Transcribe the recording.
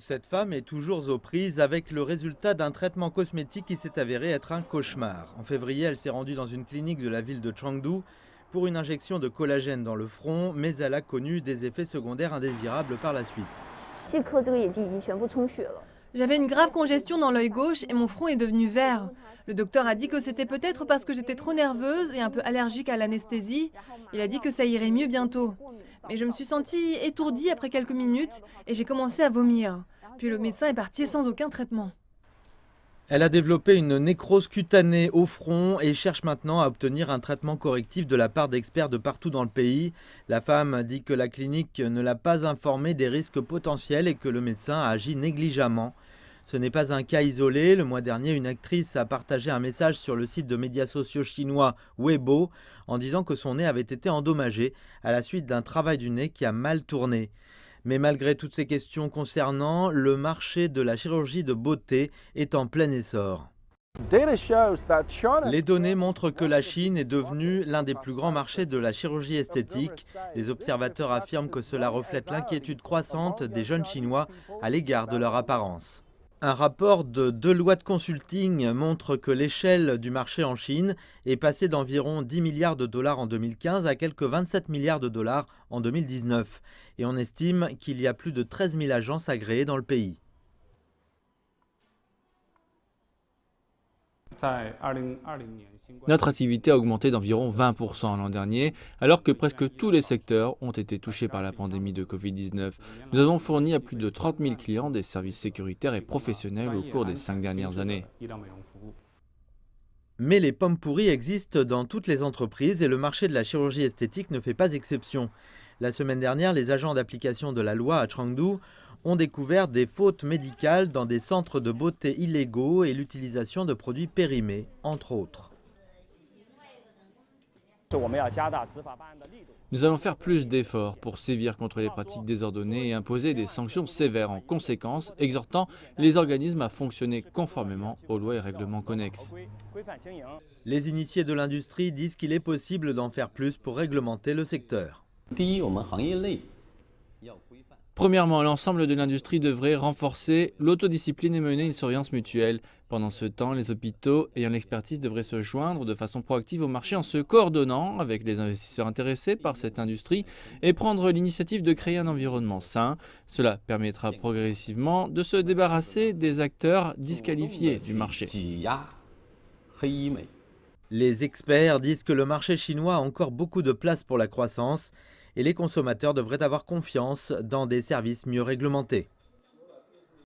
Cette femme est toujours aux prises avec le résultat d'un traitement cosmétique qui s'est avéré être un cauchemar. En février, elle s'est rendue dans une clinique de la ville de Chengdu pour une injection de collagène dans le front, mais elle a connu des effets secondaires indésirables par la suite. J'avais une grave congestion dans l'œil gauche et mon front est devenu vert. Le docteur a dit que c'était peut-être parce que j'étais trop nerveuse et un peu allergique à l'anesthésie. Il a dit que ça irait mieux bientôt mais je me suis sentie étourdie après quelques minutes et j'ai commencé à vomir. Puis le médecin est parti sans aucun traitement. Elle a développé une nécrose cutanée au front et cherche maintenant à obtenir un traitement correctif de la part d'experts de partout dans le pays. La femme dit que la clinique ne l'a pas informée des risques potentiels et que le médecin a agi négligemment. Ce n'est pas un cas isolé. Le mois dernier, une actrice a partagé un message sur le site de médias sociaux chinois Weibo en disant que son nez avait été endommagé à la suite d'un travail du nez qui a mal tourné. Mais malgré toutes ces questions concernant, le marché de la chirurgie de beauté est en plein essor. Les données montrent que la Chine est devenue l'un des plus grands marchés de la chirurgie esthétique. Les observateurs affirment que cela reflète l'inquiétude croissante des jeunes Chinois à l'égard de leur apparence. Un rapport de deux lois de Consulting montre que l'échelle du marché en Chine est passée d'environ 10 milliards de dollars en 2015 à quelques 27 milliards de dollars en 2019. Et on estime qu'il y a plus de 13 000 agences agréées dans le pays. Notre activité a augmenté d'environ 20% l'an dernier, alors que presque tous les secteurs ont été touchés par la pandémie de Covid-19. Nous avons fourni à plus de 30 000 clients des services sécuritaires et professionnels au cours des cinq dernières années. Mais les pommes pourries existent dans toutes les entreprises et le marché de la chirurgie esthétique ne fait pas exception. La semaine dernière, les agents d'application de la loi à Chengdu ont découvert des fautes médicales dans des centres de beauté illégaux et l'utilisation de produits périmés, entre autres. Nous allons faire plus d'efforts pour sévir contre les pratiques désordonnées et imposer des sanctions sévères en conséquence, exhortant les organismes à fonctionner conformément aux lois et règlements connexes. Les initiés de l'industrie disent qu'il est possible d'en faire plus pour réglementer le secteur. Premièrement, l'ensemble de l'industrie devrait renforcer l'autodiscipline et mener une surveillance mutuelle. Pendant ce temps, les hôpitaux ayant l'expertise devraient se joindre de façon proactive au marché en se coordonnant avec les investisseurs intéressés par cette industrie et prendre l'initiative de créer un environnement sain. Cela permettra progressivement de se débarrasser des acteurs disqualifiés du marché. Les experts disent que le marché chinois a encore beaucoup de place pour la croissance et les consommateurs devraient avoir confiance dans des services mieux réglementés.